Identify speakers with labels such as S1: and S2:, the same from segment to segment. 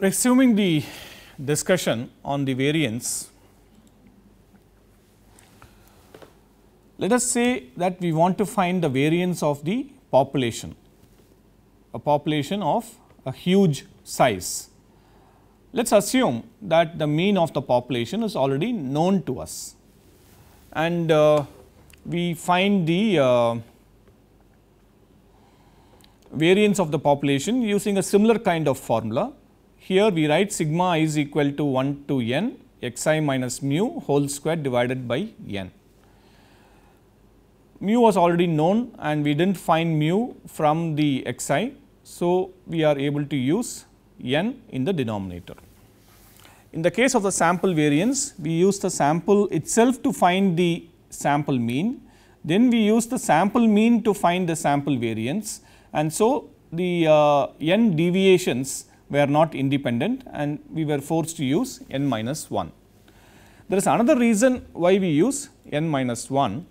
S1: Resuming the discussion on the variance, let us say that we want to find the variance of the population, a population of a huge size. Let us assume that the mean of the population is already known to us and uh, we find the uh, variance of the population using a similar kind of formula. Here we write sigma is equal to 1 to n xi minus mu whole square divided by n. Mu was already known and we did not find mu from the xi. So, we are able to use n in the denominator. In the case of the sample variance, we use the sample itself to find the sample mean. Then we use the sample mean to find the sample variance and so the uh, n deviations were not independent and we were forced to use n minus 1. There is another reason why we use n minus 1.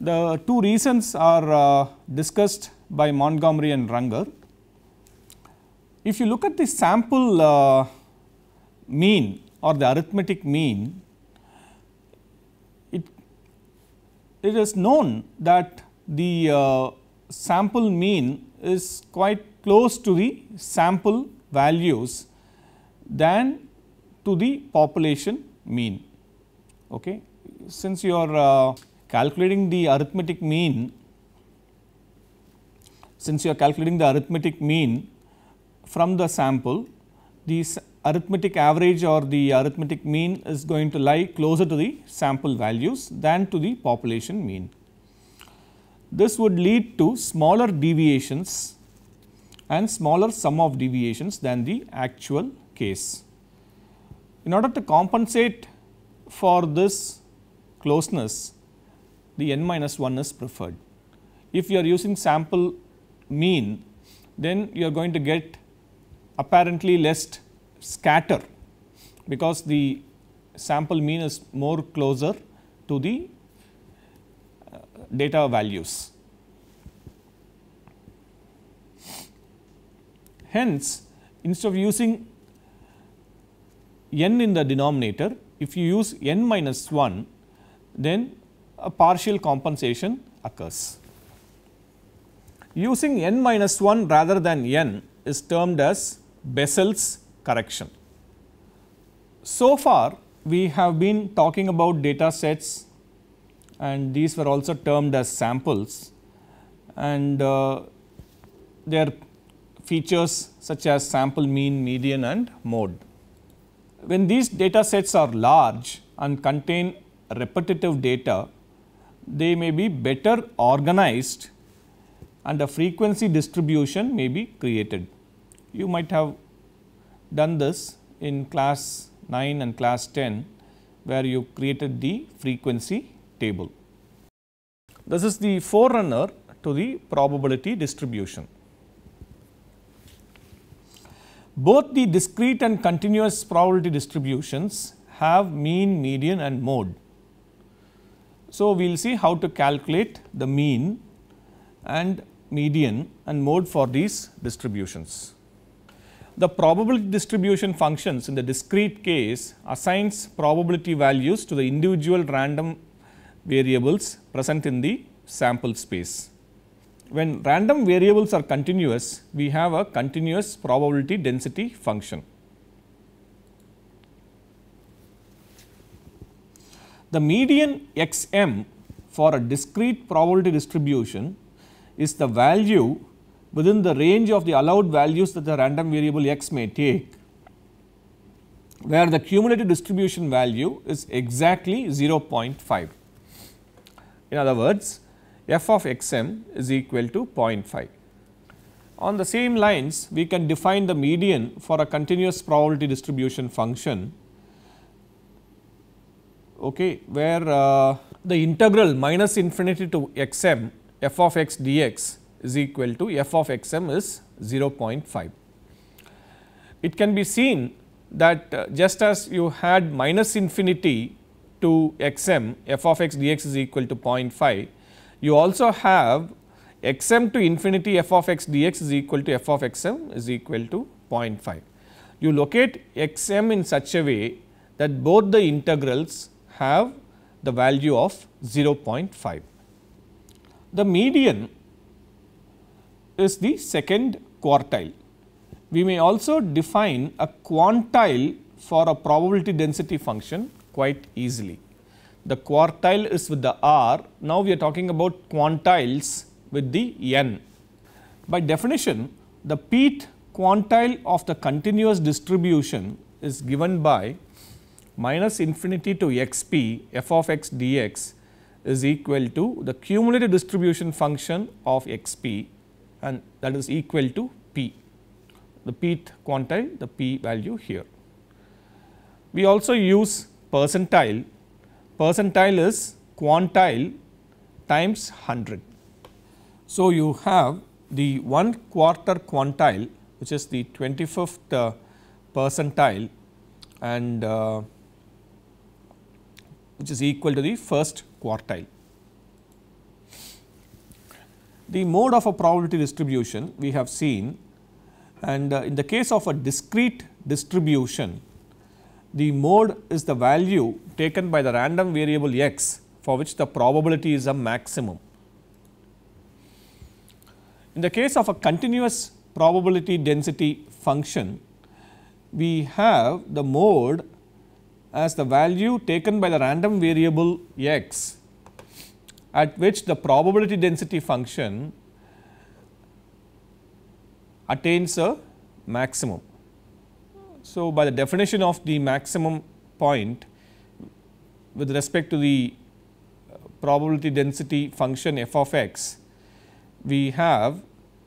S1: The two reasons are uh, discussed by Montgomery and Runger. If you look at the sample uh, mean or the arithmetic mean, it, it is known that the uh, sample mean is quite close to the sample values than to the population mean. Okay. Since you are uh, calculating the arithmetic mean, since you are calculating the arithmetic mean from the sample, the arithmetic average or the arithmetic mean is going to lie closer to the sample values than to the population mean. This would lead to smaller deviations and smaller sum of deviations than the actual case. In order to compensate for this closeness, the n minus 1 is preferred. If you are using sample mean, then you are going to get apparently less scatter because the sample mean is more closer to the uh, data values. Hence, instead of using n in the denominator, if you use n minus 1, then a partial compensation occurs. Using n minus 1 rather than n is termed as Bessel's correction. So far we have been talking about data sets and these were also termed as samples and uh, their features such as sample mean, median and mode. When these data sets are large and contain repetitive data, they may be better organized and a frequency distribution may be created. You might have done this in class 9 and class 10 where you created the frequency table. This is the forerunner to the probability distribution. Both the discrete and continuous probability distributions have mean, median and mode. So, we will see how to calculate the mean and median and mode for these distributions. The probability distribution functions in the discrete case assigns probability values to the individual random variables present in the sample space. When random variables are continuous, we have a continuous probability density function. The median xm for a discrete probability distribution is the value within the range of the allowed values that the random variable x may take where the cumulative distribution value is exactly 0.5. In other words, f of xm is equal to 0.5. On the same lines, we can define the median for a continuous probability distribution function okay, where uh, the integral minus infinity to xm f of x dx is equal to f of xm is 0.5. It can be seen that uh, just as you had minus infinity to x m f of x dx is equal to 0.5, you also have xm to infinity f of x dx is equal to f of xm is equal to 0.5. You locate xm in such a way that both the integrals have the value of 0.5. The median is the second quartile. We may also define a quantile for a probability density function quite easily. The quartile is with the r, now we are talking about quantiles with the n. By definition, the pth quantile of the continuous distribution is given by minus infinity to xp f of x dx is equal to the cumulative distribution function of xp and that is equal to p, the pth quantile, the p value here. We also use percentile, percentile is quantile times 100. So, you have the 1 quarter quantile which is the 25th uh, percentile and uh, which is equal to the first quartile. The mode of a probability distribution we have seen and uh, in the case of a discrete distribution, the mode is the value taken by the random variable x for which the probability is a maximum. In the case of a continuous probability density function, we have the mode as the value taken by the random variable x at which the probability density function attains a maximum. So, by the definition of the maximum point with respect to the uh, probability density function f of x, we have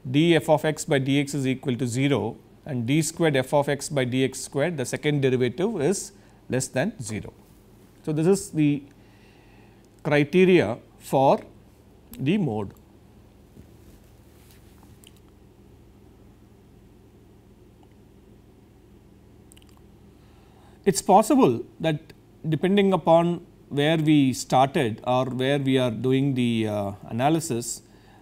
S1: d f of x by dx is equal to 0 and d squared f of x by dx squared the second derivative is less than 0. So, this is the criteria for the mode. It is possible that depending upon where we started or where we are doing the uh, analysis,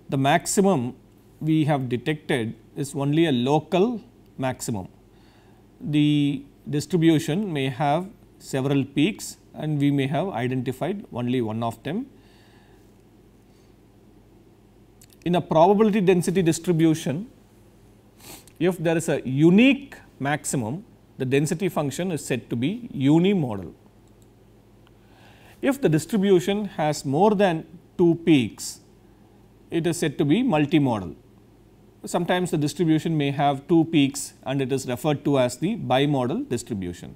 S1: the maximum we have detected is only a local maximum. The distribution may have several peaks and we may have identified only one of them in a probability density distribution, if there is a unique maximum, the density function is said to be unimodal. If the distribution has more than two peaks, it is said to be multimodal. Sometimes the distribution may have two peaks and it is referred to as the bimodal distribution.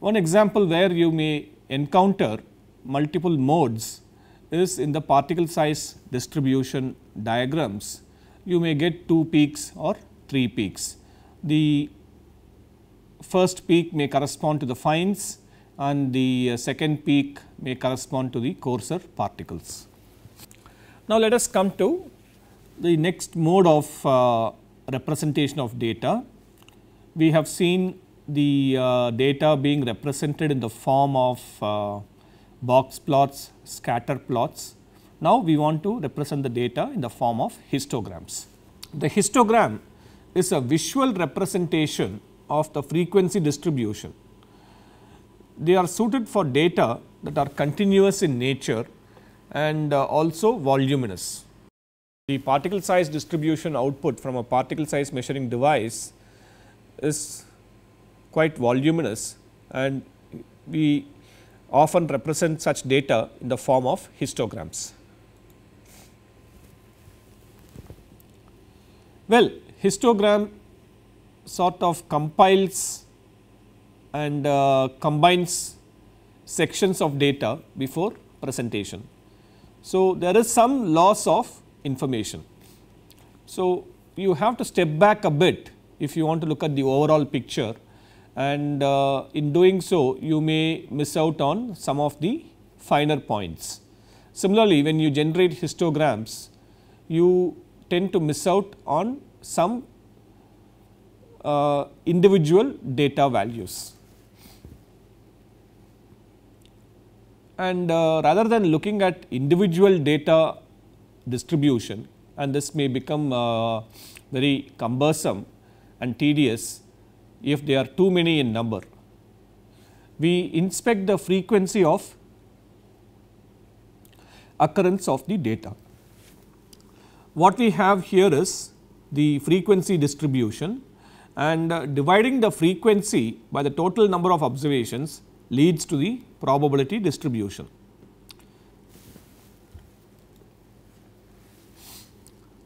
S1: One example where you may encounter multiple modes is in the particle size distribution diagrams, you may get two peaks or three peaks. The first peak may correspond to the fines and the uh, second peak may correspond to the coarser particles. Now, let us come to the next mode of uh, representation of data. We have seen the uh, data being represented in the form of uh, box plots, scatter plots. Now, we want to represent the data in the form of histograms. The histogram is a visual representation of the frequency distribution. They are suited for data that are continuous in nature and uh, also voluminous. The particle size distribution output from a particle size measuring device is quite voluminous and we often represent such data in the form of histograms. Well, histogram sort of compiles and uh, combines sections of data before presentation. So, there is some loss of information. So, you have to step back a bit if you want to look at the overall picture and uh, in doing so you may miss out on some of the finer points. Similarly, when you generate histograms, you tend to miss out on some uh, individual data values. And uh, rather than looking at individual data distribution and this may become uh, very cumbersome and tedious, if they are too many in number. We inspect the frequency of occurrence of the data. What we have here is the frequency distribution and uh, dividing the frequency by the total number of observations leads to the probability distribution.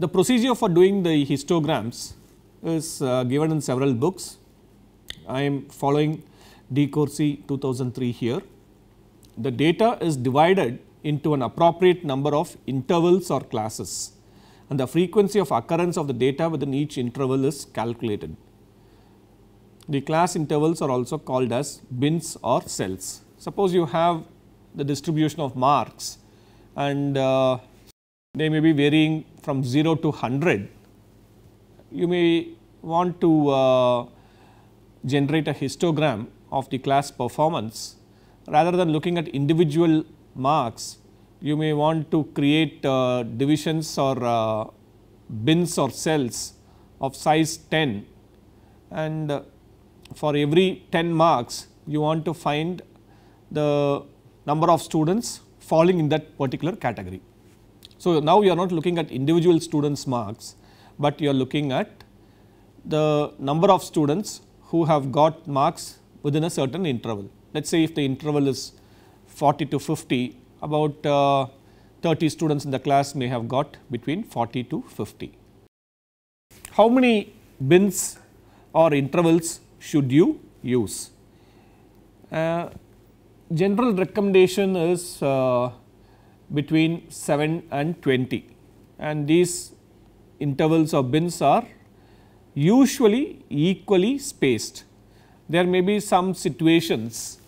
S1: The procedure for doing the histograms is uh, given in several books. I am following D Corsi 2003 here. The data is divided into an appropriate number of intervals or classes and the frequency of occurrence of the data within each interval is calculated. The class intervals are also called as bins or cells. Suppose you have the distribution of marks and uh, they may be varying from 0 to 100. You may want to uh, generate a histogram of the class performance rather than looking at individual marks you may want to create uh, divisions or uh, bins or cells of size 10 and uh, for every 10 marks you want to find the number of students falling in that particular category. So, now you are not looking at individual students marks, but you are looking at the number of students who have got marks within a certain interval. Let us say if the interval is 40 to 50, about uh, 30 students in the class may have got between 40 to 50. How many bins or intervals should you use? Uh, general recommendation is uh, between 7 and 20 and these intervals or bins are usually equally spaced. There may be some situations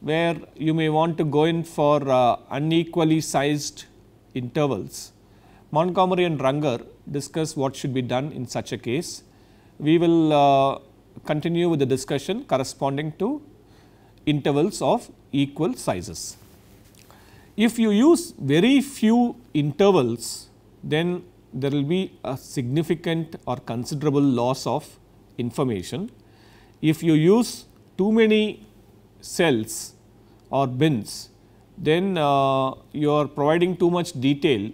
S1: where you may want to go in for uh, unequally sized intervals. Montgomery and Runge discuss what should be done in such a case. We will uh, continue with the discussion corresponding to intervals of equal sizes. If you use very few intervals then there will be a significant or considerable loss of information. If you use too many cells or bins, then uh, you are providing too much detail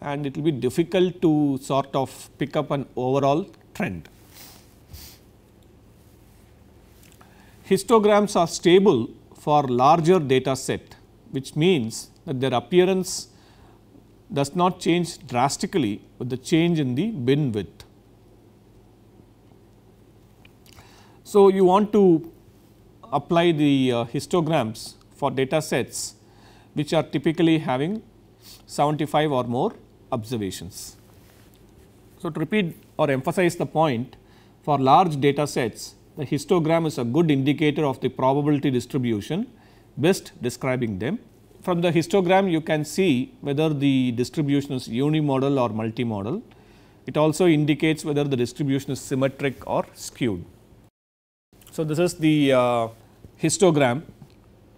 S1: and it will be difficult to sort of pick up an overall trend. Histograms are stable for larger data set, which means that their appearance does not change drastically with the change in the bin width. So, you want to apply the uh, histograms for data sets which are typically having 75 or more observations. So, to repeat or emphasize the point for large data sets the histogram is a good indicator of the probability distribution best describing them from the histogram you can see whether the distribution is unimodal or multimodal. It also indicates whether the distribution is symmetric or skewed. So, this is the uh, histogram.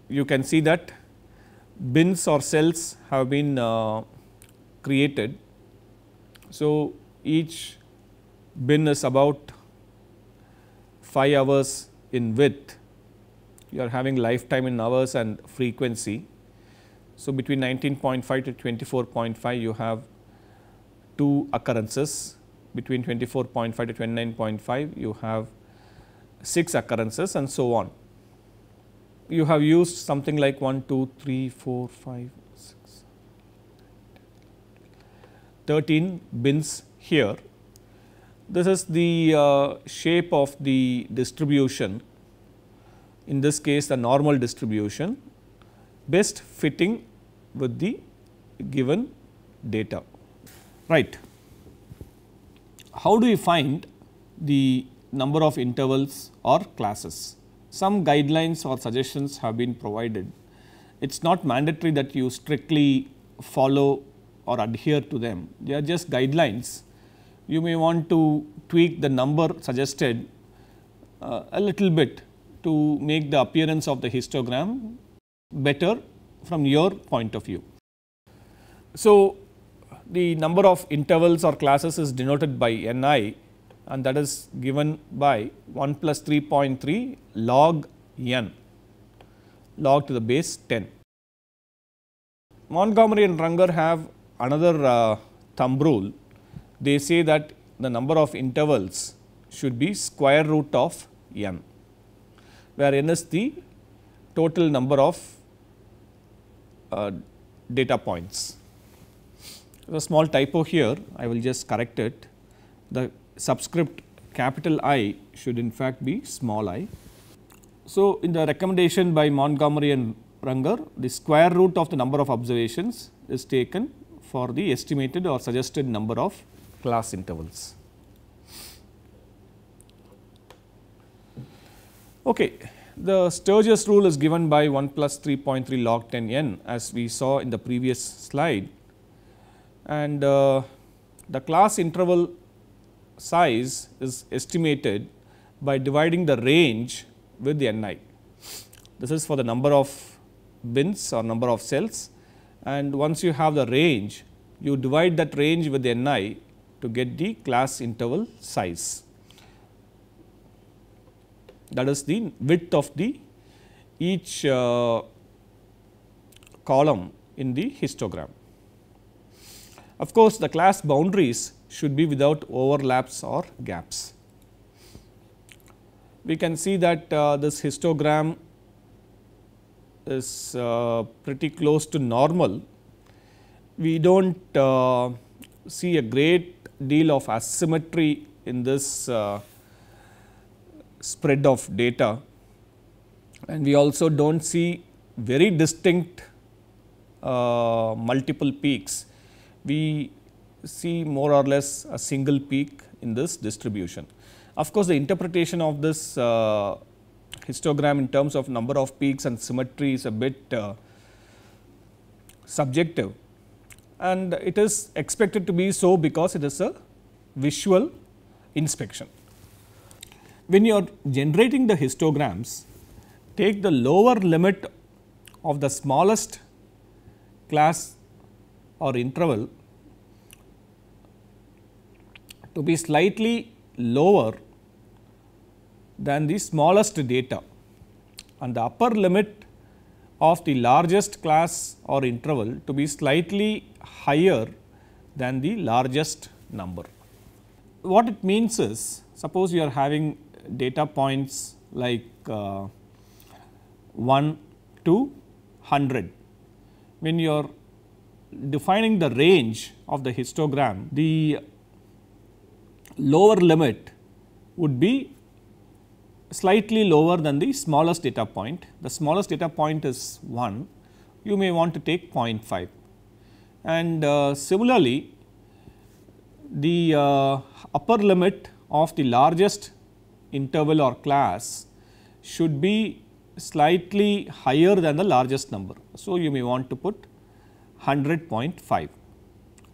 S1: You can see that bins or cells have been uh, created. So, each bin is about 5 hours in width. You are having lifetime in hours and frequency so, between 19.5 to 24.5 you have two occurrences, between 24.5 to 29.5 you have 6 occurrences and so on. You have used something like 1, 2, 3, 4, 5, 6, 13 bins here. This is the uh, shape of the distribution, in this case the normal distribution best fitting with the given data. Right. How do we find the number of intervals or classes? Some guidelines or suggestions have been provided. It is not mandatory that you strictly follow or adhere to them. They are just guidelines. You may want to tweak the number suggested uh, a little bit to make the appearance of the histogram better from your point of view. So, the number of intervals or classes is denoted by ni and that is given by 1 plus 3.3 log n log to the base 10. Montgomery and Runge have another uh, thumb rule. They say that the number of intervals should be square root of n, where n is the total number of uh, data points. a small typo here, I will just correct it. The subscript capital I should in fact be small i. So, in the recommendation by Montgomery and Runger, the square root of the number of observations is taken for the estimated or suggested number of class intervals. Okay the Sturgis rule is given by 1 plus 3.3 log 10 n as we saw in the previous slide and uh, the class interval size is estimated by dividing the range with the ni. This is for the number of bins or number of cells and once you have the range you divide that range with the ni to get the class interval size that is the width of the each uh, column in the histogram. Of course, the class boundaries should be without overlaps or gaps. We can see that uh, this histogram is uh, pretty close to normal. We do not uh, see a great deal of asymmetry in this uh, spread of data and we also do not see very distinct uh, multiple peaks. We see more or less a single peak in this distribution. Of course, the interpretation of this uh, histogram in terms of number of peaks and symmetry is a bit uh, subjective and it is expected to be so because it is a visual inspection when you are generating the histograms, take the lower limit of the smallest class or interval to be slightly lower than the smallest data and the upper limit of the largest class or interval to be slightly higher than the largest number. What it means is suppose you are having data points like uh, 1 to 100. When you are defining the range of the histogram, the lower limit would be slightly lower than the smallest data point. The smallest data point is 1, you may want to take 0.5. And uh, similarly, the uh, upper limit of the largest interval or class should be slightly higher than the largest number. So, you may want to put 100.5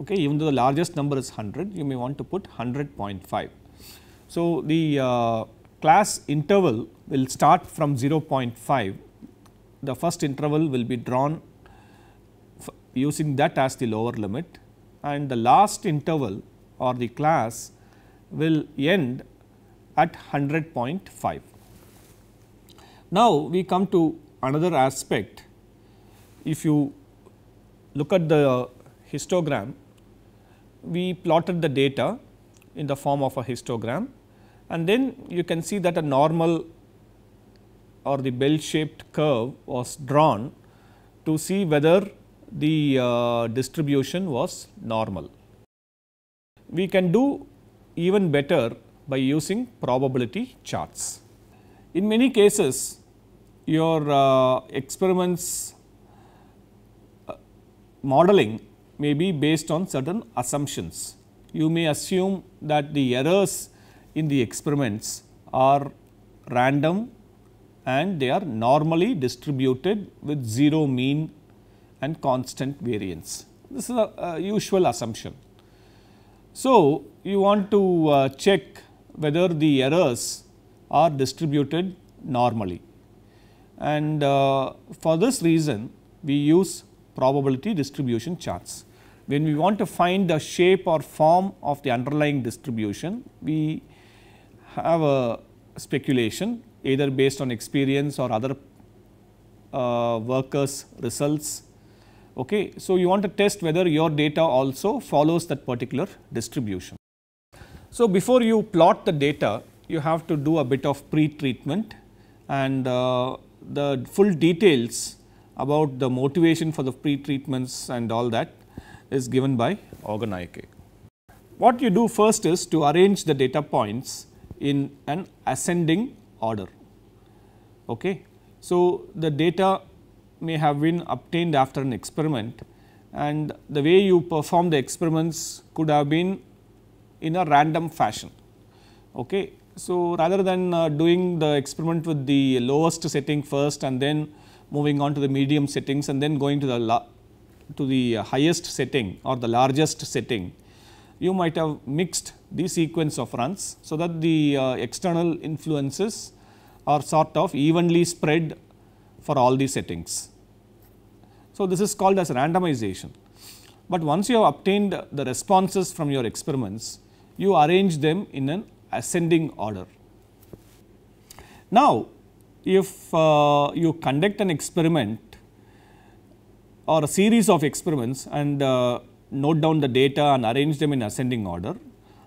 S1: okay even though the largest number is 100 you may want to put 100.5. So, the uh, class interval will start from 0.5 the first interval will be drawn using that as the lower limit and the last interval or the class will end at 100.5. Now, we come to another aspect. If you look at the histogram, we plotted the data in the form of a histogram and then you can see that a normal or the bell shaped curve was drawn to see whether the uh, distribution was normal. We can do even better by using probability charts. In many cases, your uh, experiments uh, modeling may be based on certain assumptions. You may assume that the errors in the experiments are random and they are normally distributed with 0 mean and constant variance. This is a, a usual assumption. So, you want to uh, check whether the errors are distributed normally. And uh, for this reason, we use probability distribution charts. When we want to find the shape or form of the underlying distribution, we have a speculation either based on experience or other uh, workers results. Okay. So, you want to test whether your data also follows that particular distribution. So, before you plot the data, you have to do a bit of pre-treatment and uh, the full details about the motivation for the pre-treatments and all that is given by Organoike. What you do first is to arrange the data points in an ascending order. Okay. So, the data may have been obtained after an experiment and the way you perform the experiments could have been in a random fashion. Okay. So, rather than uh, doing the experiment with the lowest setting first and then moving on to the medium settings and then going to the to the uh, highest setting or the largest setting, you might have mixed the sequence of runs. So, that the uh, external influences are sort of evenly spread for all the settings. So, this is called as randomization, but once you have obtained the responses from your experiments, you arrange them in an ascending order. Now, if uh, you conduct an experiment or a series of experiments and uh, note down the data and arrange them in ascending order,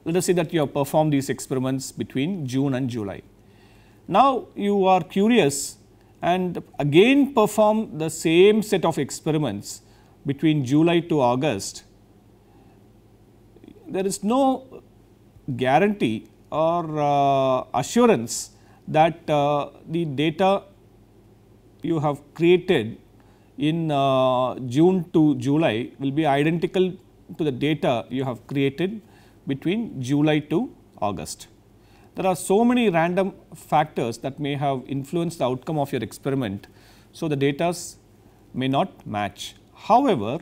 S1: let us say that you have performed these experiments between June and July. Now, you are curious and again perform the same set of experiments between July to August. There is no guarantee or uh, assurance that uh, the data you have created in uh, June to July will be identical to the data you have created between July to August. There are so many random factors that may have influenced the outcome of your experiment. So, the data may not match. However,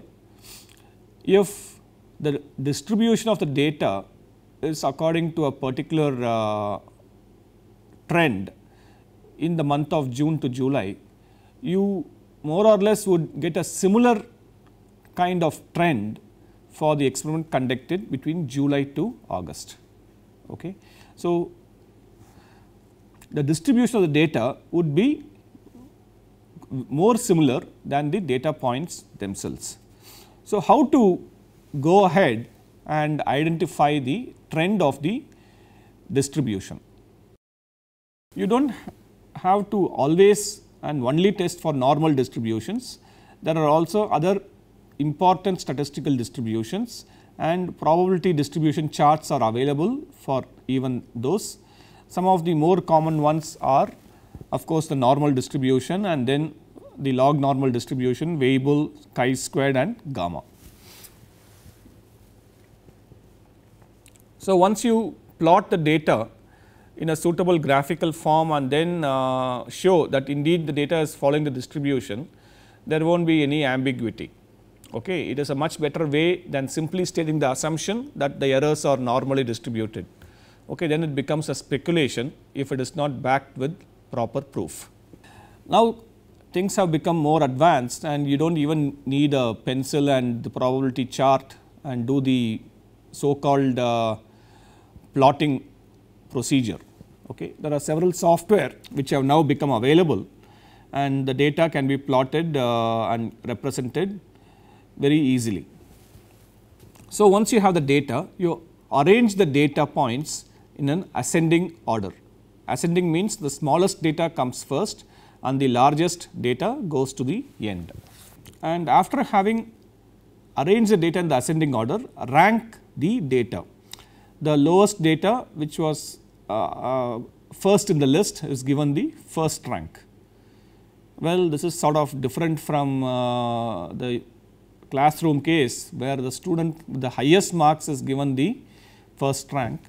S1: if the distribution of the data is according to a particular uh, trend in the month of June to July, you more or less would get a similar kind of trend for the experiment conducted between July to August. Okay. So, the distribution of the data would be more similar than the data points themselves. So, how to go ahead and identify the trend of the distribution. You do not have to always and only test for normal distributions. There are also other important statistical distributions and probability distribution charts are available for even those. Some of the more common ones are of course, the normal distribution and then the log normal distribution, Weibull, chi-squared and gamma. So, once you plot the data in a suitable graphical form and then uh, show that indeed the data is following the distribution, there will not be any ambiguity. Okay. It is a much better way than simply stating the assumption that the errors are normally distributed. Okay, then it becomes a speculation if it is not backed with proper proof. Now, things have become more advanced and you do not even need a pencil and the probability chart and do the so called uh, plotting procedure. Okay. There are several software which have now become available and the data can be plotted uh, and represented very easily. So, once you have the data, you arrange the data points in an ascending order. Ascending means the smallest data comes first and the largest data goes to the end. And after having arranged the data in the ascending order, rank the data the lowest data which was uh, uh, first in the list is given the first rank. Well, this is sort of different from uh, the classroom case where the student with the highest marks is given the first rank,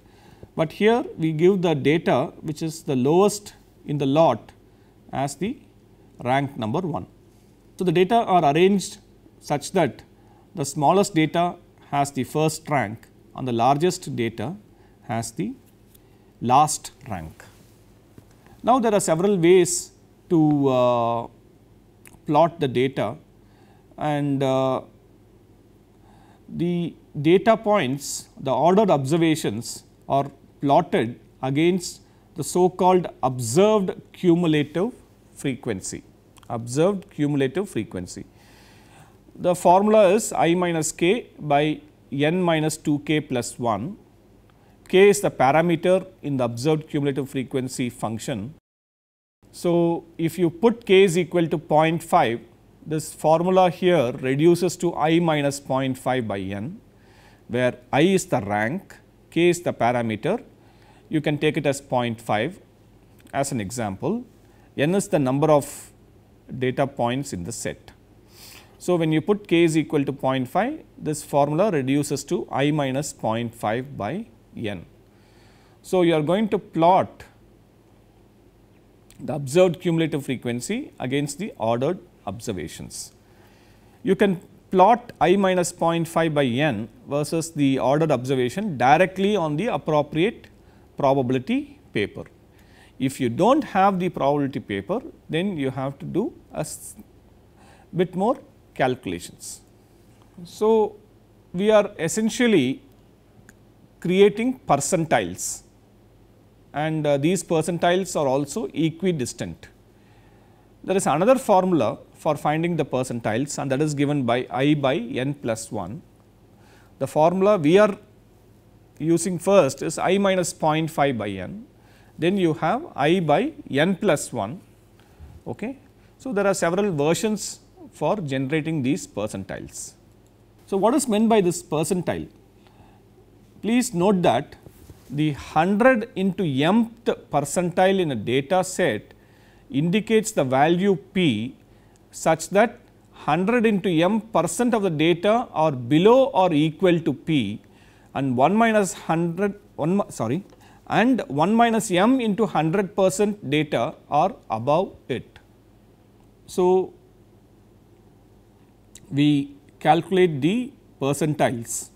S1: but here we give the data which is the lowest in the lot as the rank number 1. So, the data are arranged such that the smallest data has the first rank on the largest data has the last rank. Now, there are several ways to uh, plot the data and uh, the data points, the ordered observations are plotted against the so called observed cumulative frequency, observed cumulative frequency. The formula is i minus k by n minus 2k plus 1, k is the parameter in the observed cumulative frequency function. So, if you put k is equal to 0.5, this formula here reduces to i minus 0.5 by n, where i is the rank, k is the parameter, you can take it as 0.5 as an example, n is the number of data points in the set. So, when you put k is equal to 0.5, this formula reduces to i minus 0.5 by n. So, you are going to plot the observed cumulative frequency against the ordered observations. You can plot i minus 0.5 by n versus the ordered observation directly on the appropriate probability paper. If you do not have the probability paper, then you have to do a bit more calculations. So, we are essentially creating percentiles and uh, these percentiles are also equidistant. There is another formula for finding the percentiles and that is given by i by n plus 1. The formula we are using first is i minus 0.5 by n, then you have i by n plus 1. Okay. So, there are several versions for generating these percentiles. So, what is meant by this percentile? Please note that the 100 into mth percentile in a data set indicates the value p such that 100 into m percent of the data are below or equal to p and 1 minus 100 1 sorry and 1 minus m into 100 percent data are above it. So, we calculate the percentiles.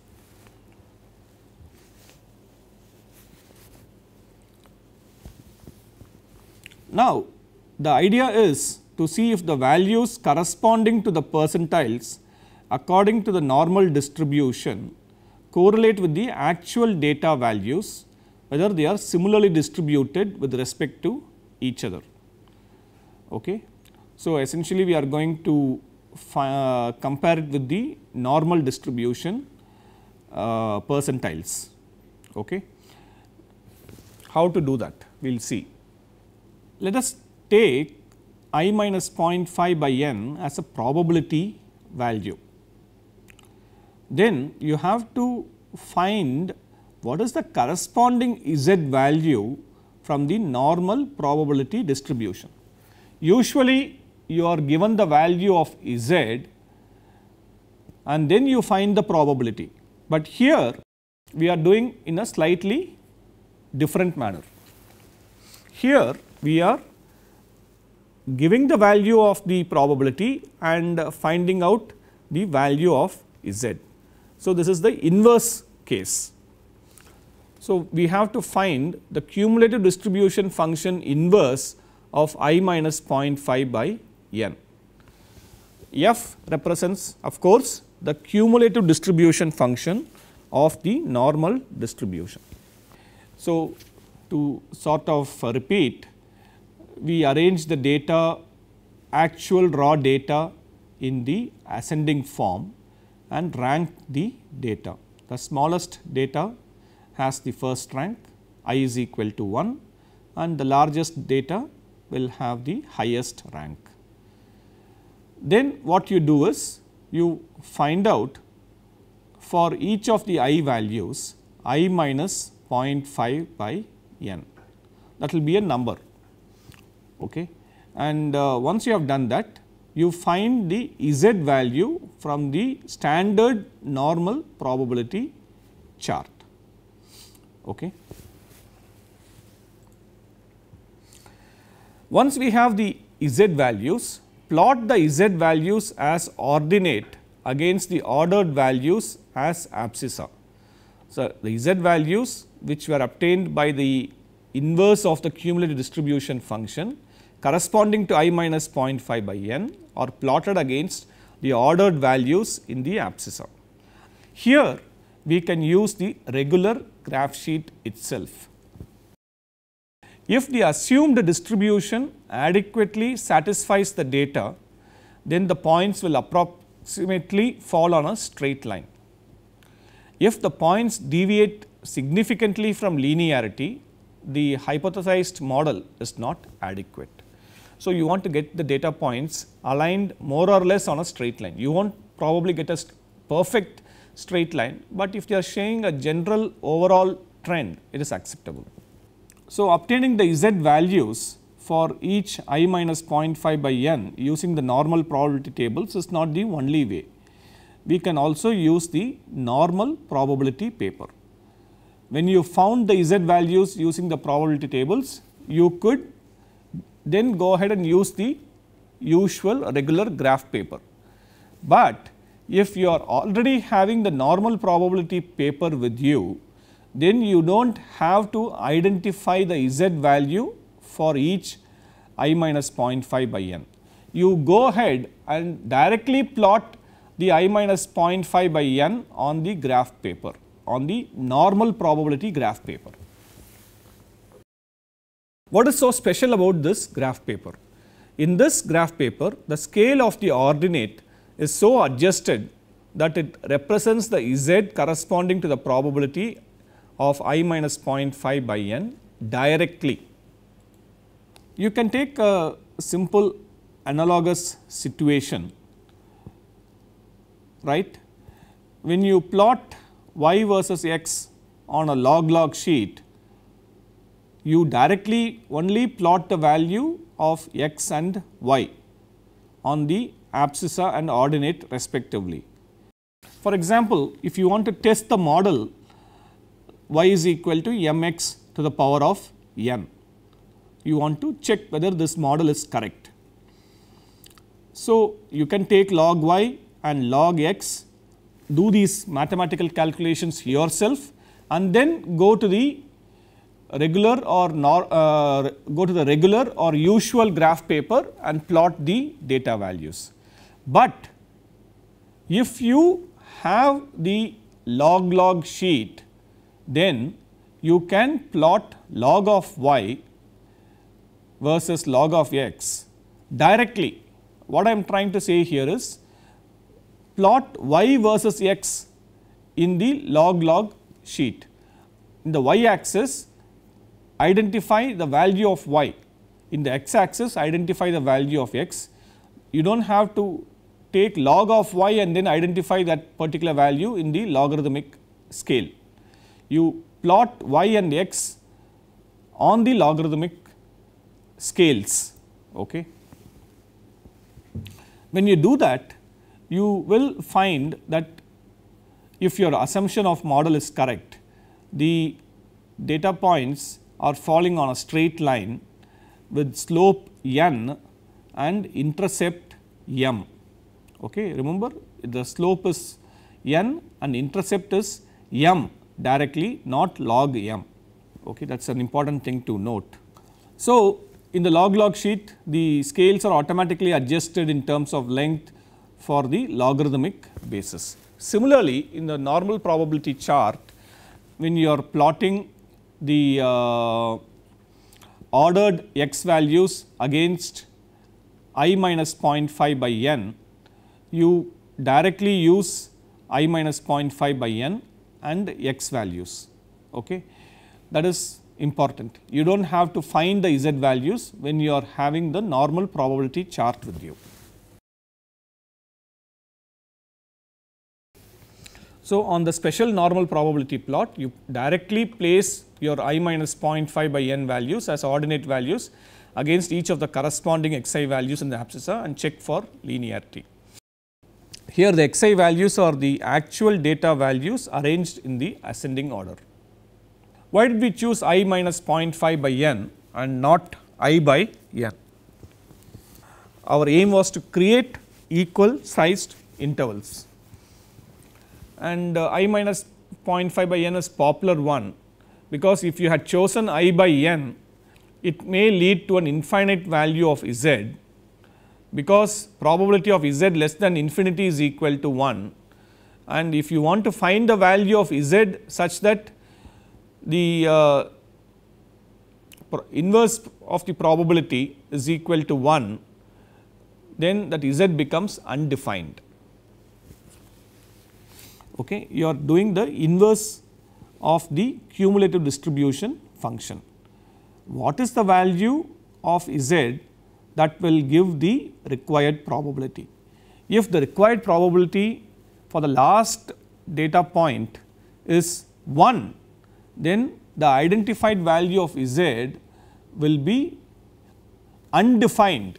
S1: Now, the idea is to see if the values corresponding to the percentiles according to the normal distribution correlate with the actual data values whether they are similarly distributed with respect to each other. Okay. So, essentially we are going to uh, compare it with the normal distribution uh, percentiles. Okay. How to do that? We will see. Let us take i minus 0.5 by n as a probability value. Then you have to find what is the corresponding z value from the normal probability distribution. Usually you are given the value of z and then you find the probability. But here we are doing in a slightly different manner. Here we are giving the value of the probability and finding out the value of z. So, this is the inverse case. So, we have to find the cumulative distribution function inverse of i minus 0.5 by n. f represents of course the cumulative distribution function of the normal distribution. So, to sort of uh, repeat we arrange the data actual raw data in the ascending form and rank the data. The smallest data has the first rank i is equal to 1 and the largest data will have the highest rank. Then what you do is you find out for each of the i values i minus 0.5 by n that will be a number. Okay. And uh, once you have done that you find the z value from the standard normal probability chart. Okay. Once we have the z values plot the z values as ordinate against the ordered values as abscissa. So, the z values which were obtained by the inverse of the cumulative distribution function corresponding to i minus 0.5 by n are plotted against the ordered values in the abscissa. Here we can use the regular graph sheet itself if the assumed distribution adequately satisfies the data, then the points will approximately fall on a straight line. If the points deviate significantly from linearity, the hypothesized model is not adequate. So, you want to get the data points aligned more or less on a straight line. You won't probably get a perfect straight line, but if they are showing a general overall trend, it is acceptable. So, obtaining the z values for each i minus 0.5 by n using the normal probability tables is not the only way. We can also use the normal probability paper. When you found the z values using the probability tables, you could then go ahead and use the usual regular graph paper. But if you are already having the normal probability paper with you, then you do not have to identify the z value for each i minus 0.5 by n. You go ahead and directly plot the i minus 0.5 by n on the graph paper, on the normal probability graph paper. What is so special about this graph paper? In this graph paper, the scale of the ordinate is so adjusted that it represents the z corresponding to the probability of i minus 0.5 by n directly. You can take a simple analogous situation, right. When you plot y versus x on a log log sheet, you directly only plot the value of x and y on the abscissa and ordinate respectively. For example, if you want to test the model y is equal to mx to the power of n. You want to check whether this model is correct. So, you can take log y and log x, do these mathematical calculations yourself and then go to the regular or nor, uh, go to the regular or usual graph paper and plot the data values. But if you have the log log sheet then you can plot log of y versus log of x directly. What I am trying to say here is plot y versus x in the log log sheet. In the y axis identify the value of y, in the x axis identify the value of x. You do not have to take log of y and then identify that particular value in the logarithmic scale you plot y and x on the logarithmic scales. Okay. When you do that, you will find that if your assumption of model is correct, the data points are falling on a straight line with slope n and intercept m. Okay. Remember the slope is n and intercept is m directly not log m okay that is an important thing to note. So, in the log log sheet the scales are automatically adjusted in terms of length for the logarithmic basis. Similarly, in the normal probability chart when you are plotting the uh, ordered x values against i minus 0.5 by n, you directly use i minus 0.5 by n and x values. Okay. That is important. You do not have to find the z values when you are having the normal probability chart with you. So, on the special normal probability plot, you directly place your i minus 0.5 by n values as ordinate values against each of the corresponding xi values in the abscissa and check for linearity. Here the xi values are the actual data values arranged in the ascending order. Why did we choose i minus 0.5 by n and not i by n? Our aim was to create equal sized intervals and uh, i minus 0.5 by n is popular one because if you had chosen i by n it may lead to an infinite value of z because probability of z less than infinity is equal to 1 and if you want to find the value of z such that the uh, inverse of the probability is equal to 1 then that z becomes undefined. Okay. You are doing the inverse of the cumulative distribution function. What is the value of z that will give the required probability. If the required probability for the last data point is 1, then the identified value of z will be undefined.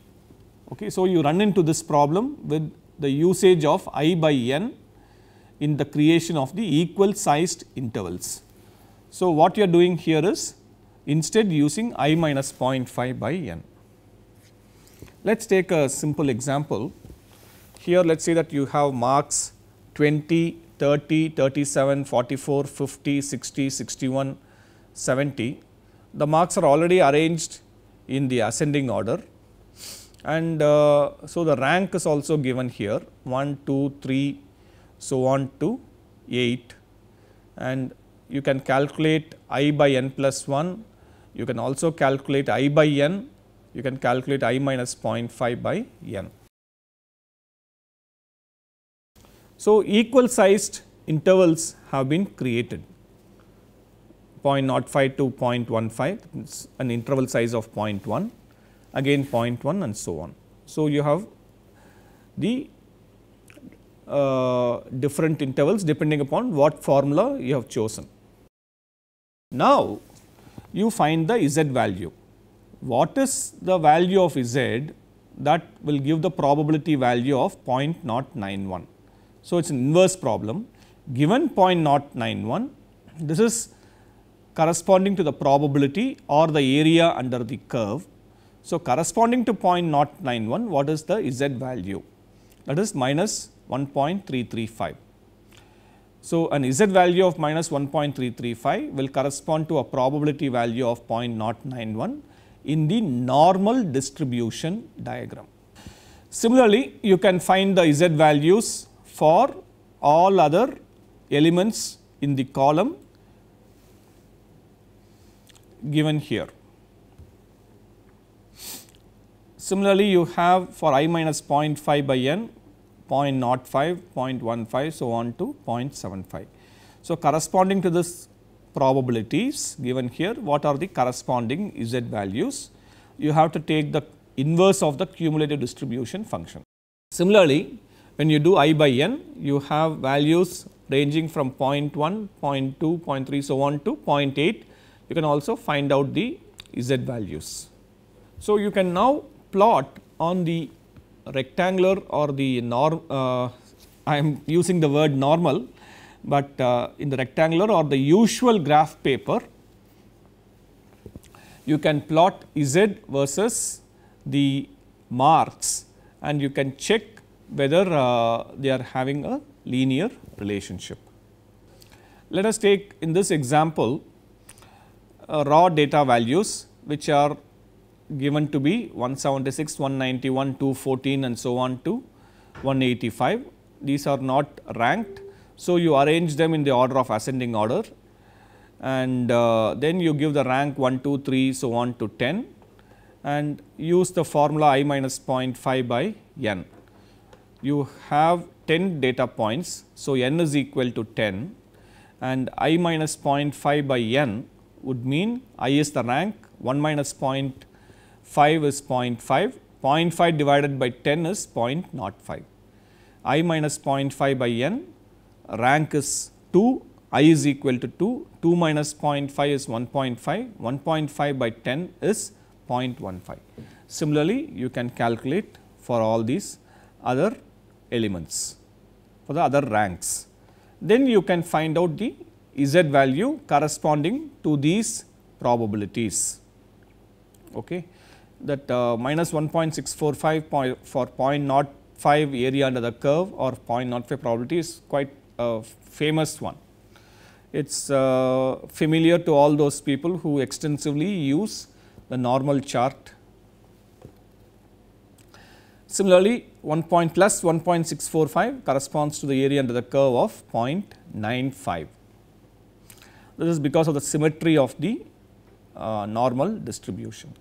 S1: Okay. So, you run into this problem with the usage of i by n in the creation of the equal sized intervals. So, what you are doing here is instead using i minus 0.5 by n. Let us take a simple example. Here let us say that you have marks 20, 30, 37, 44, 50, 60, 61, 70. The marks are already arranged in the ascending order and uh, so the rank is also given here 1, 2, 3 so on to 8 and you can calculate i by n plus 1, you can also calculate i by n you can calculate i minus 0.5 by n. So, equal sized intervals have been created 0.05 to 0.15 an interval size of 0.1 again 0.1 and so on. So, you have the uh, different intervals depending upon what formula you have chosen. Now, you find the z value what is the value of Z that will give the probability value of 0.091. So, it is an inverse problem given 0.091 this is corresponding to the probability or the area under the curve. So, corresponding to 0.091 what is the Z value that is minus 1.335. So, an Z value of minus 1.335 will correspond to a probability value of 0.091 in the normal distribution diagram. Similarly, you can find the z values for all other elements in the column given here. Similarly, you have for i minus 0.5 by n 0.05, 0.15, so on to 0.75. So, corresponding to this probabilities given here, what are the corresponding z values? You have to take the inverse of the cumulative distribution function. Similarly, when you do i by n, you have values ranging from 0 0.1, 0 0.2, 0.3, so on to 0.8. You can also find out the z values. So, you can now plot on the rectangular or the norm, uh, I am using the word normal but uh, in the rectangular or the usual graph paper you can plot z versus the marks and you can check whether uh, they are having a linear relationship. Let us take in this example uh, raw data values which are given to be 176, 191, 214 and so on to 185. These are not ranked so, you arrange them in the order of ascending order and uh, then you give the rank 1, 2, 3 so on to 10 and use the formula i minus 0.5 by n. You have 10 data points. So, n is equal to 10 and i minus 0.5 by n would mean i is the rank 1 minus 0.5 is 0.5, 0.5 divided by 10 is 0.05. i minus 0.5 by n rank is 2, i is equal to 2, 2 minus 0.5 is 1.5, 1.5 by 10 is 0.15. Similarly, you can calculate for all these other elements for the other ranks. Then you can find out the z value corresponding to these probabilities. Okay. That uh, minus 1.645 for 0.05 area under the curve or 0.05 probability is quite a famous one. It is uh, familiar to all those people who extensively use the normal chart. Similarly, 1 point plus 1.645 corresponds to the area under the curve of 0.95. This is because of the symmetry of the uh, normal distribution.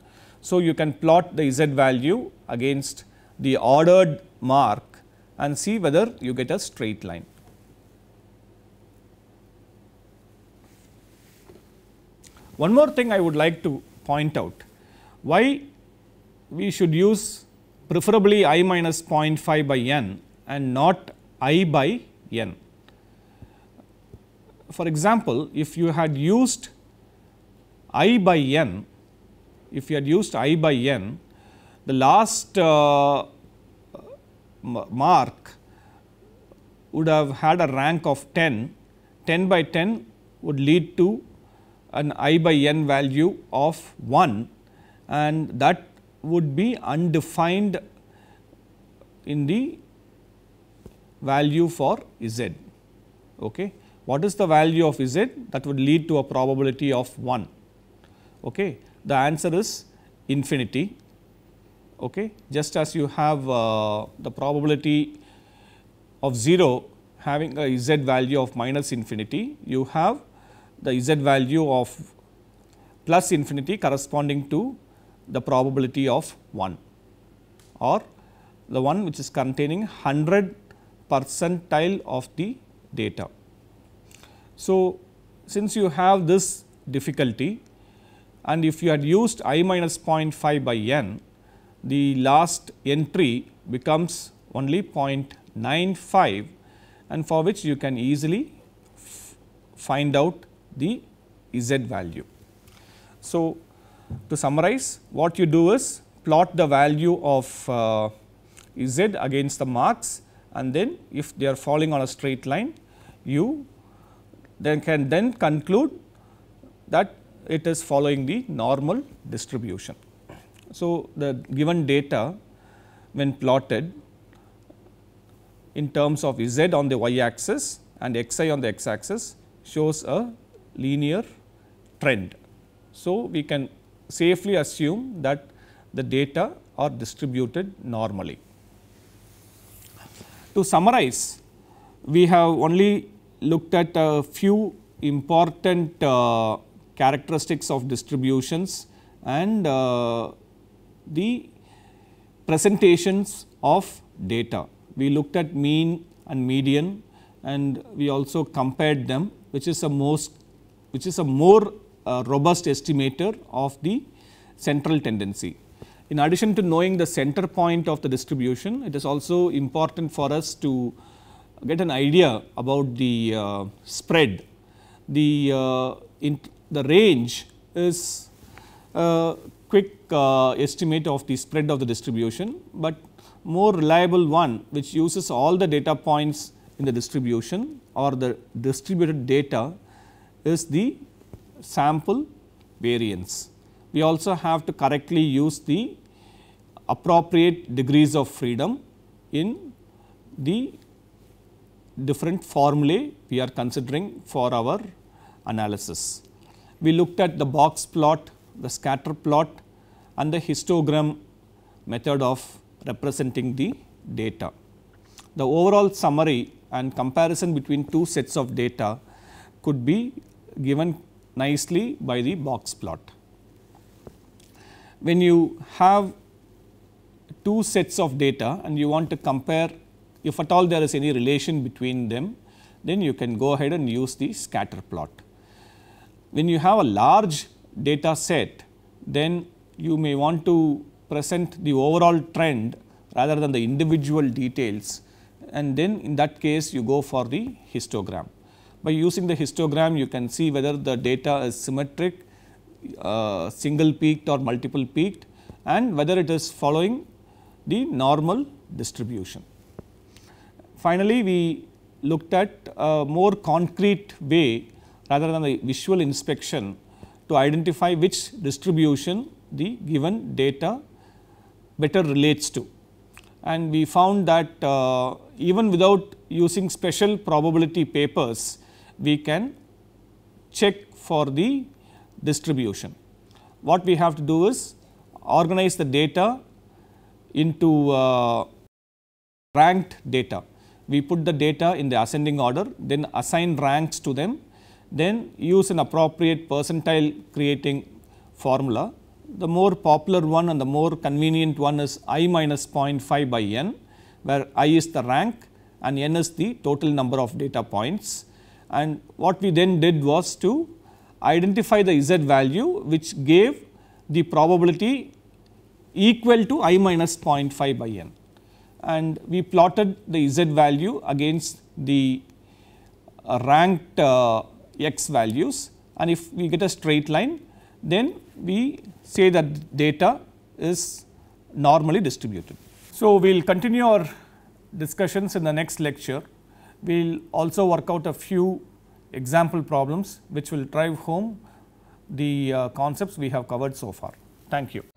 S1: So, you can plot the z value against the ordered mark and see whether you get a straight line. One more thing I would like to point out, why we should use preferably i minus 0.5 by n and not i by n. For example, if you had used i by n, if you had used i by n, the last uh, mark would have had a rank of 10, 10 by 10 would lead to an i by n value of 1 and that would be undefined in the value for z. Okay. What is the value of z that would lead to a probability of 1? Okay. The answer is infinity. Okay. Just as you have uh, the probability of 0 having a z value of minus infinity, you have the z value of plus infinity corresponding to the probability of 1 or the one which is containing 100 percentile of the data. So, since you have this difficulty and if you had used i minus 0.5 by n, the last entry becomes only 0.95 and for which you can easily find out the z value. So, to summarize what you do is plot the value of uh, z against the marks and then if they are falling on a straight line you then can then conclude that it is following the normal distribution. So, the given data when plotted in terms of z on the y axis and xi on the x axis shows a linear trend. So, we can safely assume that the data are distributed normally. To summarize, we have only looked at a few important uh, characteristics of distributions and uh, the presentations of data. We looked at mean and median and we also compared them which is the most which is a more uh, robust estimator of the central tendency. In addition to knowing the center point of the distribution, it is also important for us to get an idea about the uh, spread. The, uh, the range is a uh, quick uh, estimate of the spread of the distribution, but more reliable one which uses all the data points in the distribution or the distributed data is the sample variance. We also have to correctly use the appropriate degrees of freedom in the different formulae we are considering for our analysis. We looked at the box plot, the scatter plot and the histogram method of representing the data. The overall summary and comparison between two sets of data could be given nicely by the box plot. When you have two sets of data and you want to compare if at all there is any relation between them, then you can go ahead and use the scatter plot. When you have a large data set, then you may want to present the overall trend rather than the individual details and then in that case you go for the histogram. By using the histogram you can see whether the data is symmetric, uh, single peaked or multiple peaked and whether it is following the normal distribution. Finally, we looked at a more concrete way rather than the visual inspection to identify which distribution the given data better relates to. And we found that uh, even without using special probability papers, we can check for the distribution. What we have to do is organize the data into uh, ranked data. We put the data in the ascending order, then assign ranks to them, then use an appropriate percentile creating formula. The more popular one and the more convenient one is i minus 0.5 by n, where i is the rank and n is the total number of data points and what we then did was to identify the z value which gave the probability equal to i minus 0.5 by n and we plotted the z value against the uh, ranked uh, x values and if we get a straight line then we say that data is normally distributed. So, we will continue our discussions in the next lecture. We will also work out a few example problems which will drive home the uh, concepts we have covered so far. Thank you.